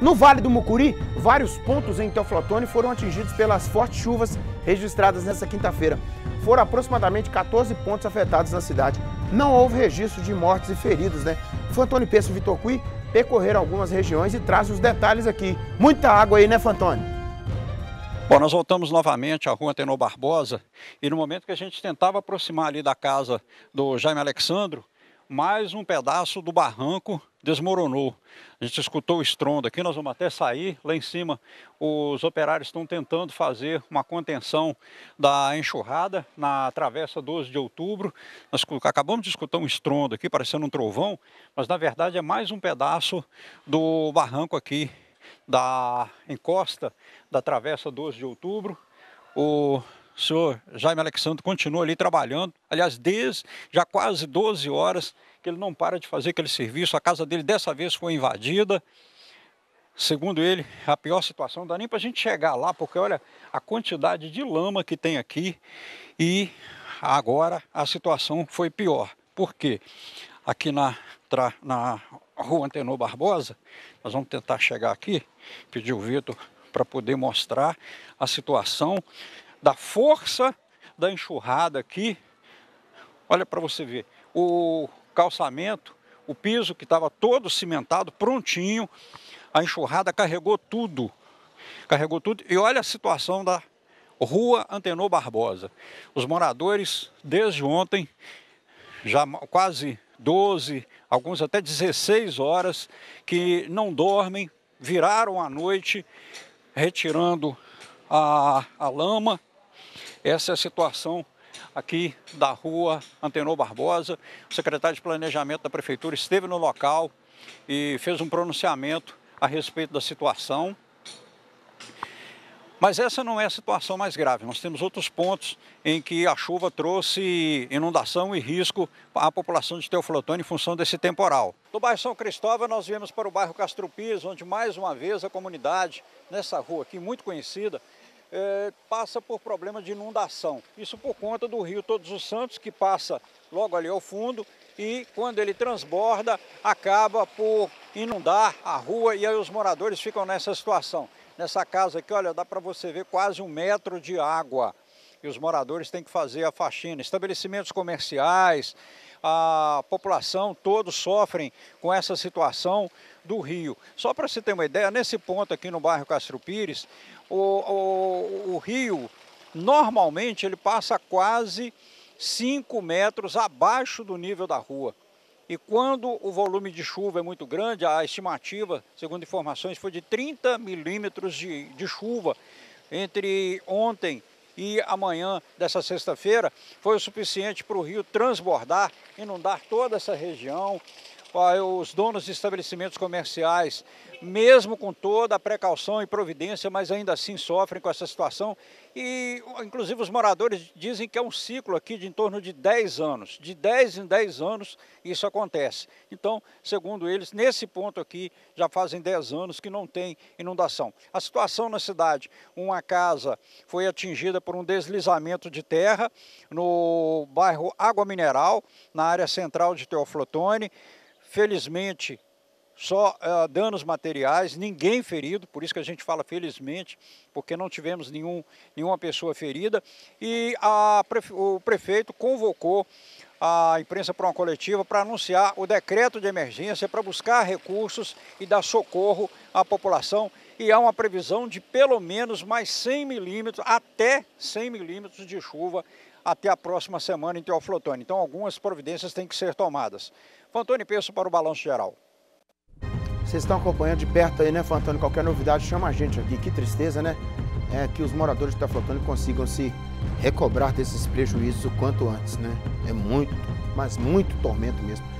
No Vale do Mucuri, vários pontos em Teoflotone foram atingidos pelas fortes chuvas registradas nesta quinta-feira. Foram aproximadamente 14 pontos afetados na cidade. Não houve registro de mortes e feridos, né? Fantoni Peço Vitor Cui percorreram algumas regiões e traz os detalhes aqui. Muita água aí, né, Fantoni? Bom, nós voltamos novamente à rua Tenor Barbosa e no momento que a gente tentava aproximar ali da casa do Jaime Alexandro, mais um pedaço do barranco desmoronou. A gente escutou o estrondo aqui, nós vamos até sair lá em cima. Os operários estão tentando fazer uma contenção da enxurrada na travessa 12 de outubro. Nós acabamos de escutar um estrondo aqui, parecendo um trovão, mas na verdade é mais um pedaço do barranco aqui da encosta da travessa 12 de outubro. O senhor Jaime Alexandre continua ali trabalhando, aliás, desde já quase 12 horas que ele não para de fazer aquele serviço. A casa dele dessa vez foi invadida. Segundo ele, a pior situação, não dá nem para a gente chegar lá, porque olha a quantidade de lama que tem aqui e agora a situação foi pior. Por quê? Aqui na, na rua Antenor Barbosa, nós vamos tentar chegar aqui, pedir o Vitor para poder mostrar a situação da força da enxurrada aqui. Olha para você ver, o calçamento, o piso que estava todo cimentado, prontinho. A enxurrada carregou tudo. Carregou tudo. E olha a situação da Rua Antenor Barbosa. Os moradores, desde ontem, já quase 12, alguns até 16 horas, que não dormem, viraram a noite retirando a, a lama. Essa é a situação aqui da rua Antenor Barbosa. O secretário de Planejamento da Prefeitura esteve no local e fez um pronunciamento a respeito da situação. Mas essa não é a situação mais grave. Nós temos outros pontos em que a chuva trouxe inundação e risco à população de Teoflotone em função desse temporal. Do bairro São Cristóvão, nós viemos para o bairro Castro Pires, onde mais uma vez a comunidade, nessa rua aqui muito conhecida, é, passa por problemas de inundação. Isso por conta do rio Todos os Santos, que passa logo ali ao fundo e quando ele transborda, acaba por inundar a rua e aí os moradores ficam nessa situação. Nessa casa aqui, olha, dá para você ver quase um metro de água e os moradores têm que fazer a faxina. Estabelecimentos comerciais, a população, todos sofrem com essa situação do rio. Só para você ter uma ideia, nesse ponto aqui no bairro Castro Pires, o, o, o rio normalmente ele passa quase 5 metros abaixo do nível da rua. E quando o volume de chuva é muito grande, a estimativa, segundo informações, foi de 30 milímetros de, de chuva entre ontem e amanhã dessa sexta-feira foi o suficiente para o rio transbordar, inundar toda essa região, os donos de estabelecimentos comerciais, mesmo com toda a precaução e providência, mas ainda assim sofrem com essa situação. E, inclusive, os moradores dizem que é um ciclo aqui de em torno de 10 anos. De 10 em 10 anos isso acontece. Então, segundo eles, nesse ponto aqui já fazem 10 anos que não tem inundação. A situação na cidade: uma casa foi atingida por um deslizamento de terra no bairro Água Mineral, na área central de Teoflotone felizmente, só uh, danos materiais, ninguém ferido, por isso que a gente fala felizmente, porque não tivemos nenhum, nenhuma pessoa ferida. E a, o prefeito convocou a imprensa para uma coletiva para anunciar o decreto de emergência para buscar recursos e dar socorro à população. E há uma previsão de pelo menos mais 100 milímetros, até 100 milímetros de chuva até a próxima semana em Teoflotone. Então, algumas providências têm que ser tomadas. Fantoni Peço para o Balanço Geral. Vocês estão acompanhando de perto aí, né, Fantoni? Qualquer novidade, chama a gente aqui. Que tristeza, né? É que os moradores de Teoflotone consigam se recobrar desses prejuízos o quanto antes, né? É muito, mas muito tormento mesmo.